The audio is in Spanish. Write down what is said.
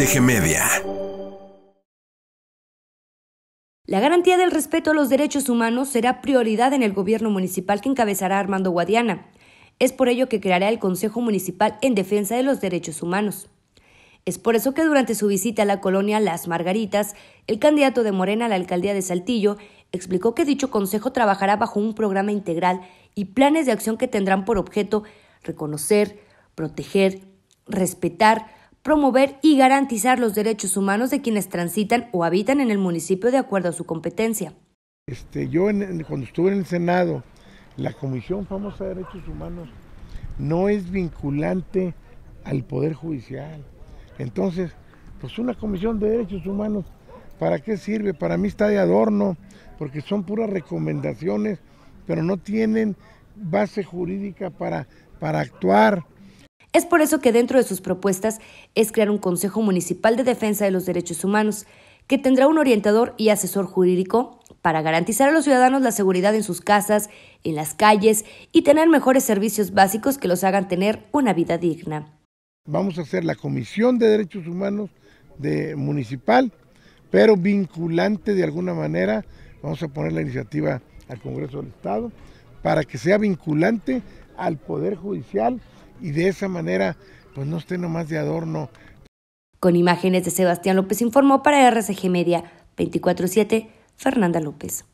Eje Media. La garantía del respeto a los derechos humanos será prioridad en el gobierno municipal que encabezará Armando Guadiana. Es por ello que creará el Consejo Municipal en Defensa de los Derechos Humanos. Es por eso que durante su visita a la colonia Las Margaritas, el candidato de Morena a la alcaldía de Saltillo explicó que dicho consejo trabajará bajo un programa integral y planes de acción que tendrán por objeto reconocer, proteger, respetar, promover y garantizar los derechos humanos de quienes transitan o habitan en el municipio de acuerdo a su competencia. Este, yo cuando estuve en el Senado, la Comisión Famosa de Derechos Humanos no es vinculante al Poder Judicial. Entonces, pues una Comisión de Derechos Humanos, ¿para qué sirve? Para mí está de adorno, porque son puras recomendaciones, pero no tienen base jurídica para, para actuar. Es por eso que dentro de sus propuestas es crear un Consejo Municipal de Defensa de los Derechos Humanos, que tendrá un orientador y asesor jurídico para garantizar a los ciudadanos la seguridad en sus casas, en las calles y tener mejores servicios básicos que los hagan tener una vida digna. Vamos a hacer la Comisión de Derechos Humanos de municipal, pero vinculante de alguna manera. Vamos a poner la iniciativa al Congreso del Estado para que sea vinculante al Poder Judicial y de esa manera pues no esté nomás de adorno. Con imágenes de Sebastián López informó para RCG Media 24-7 Fernanda López.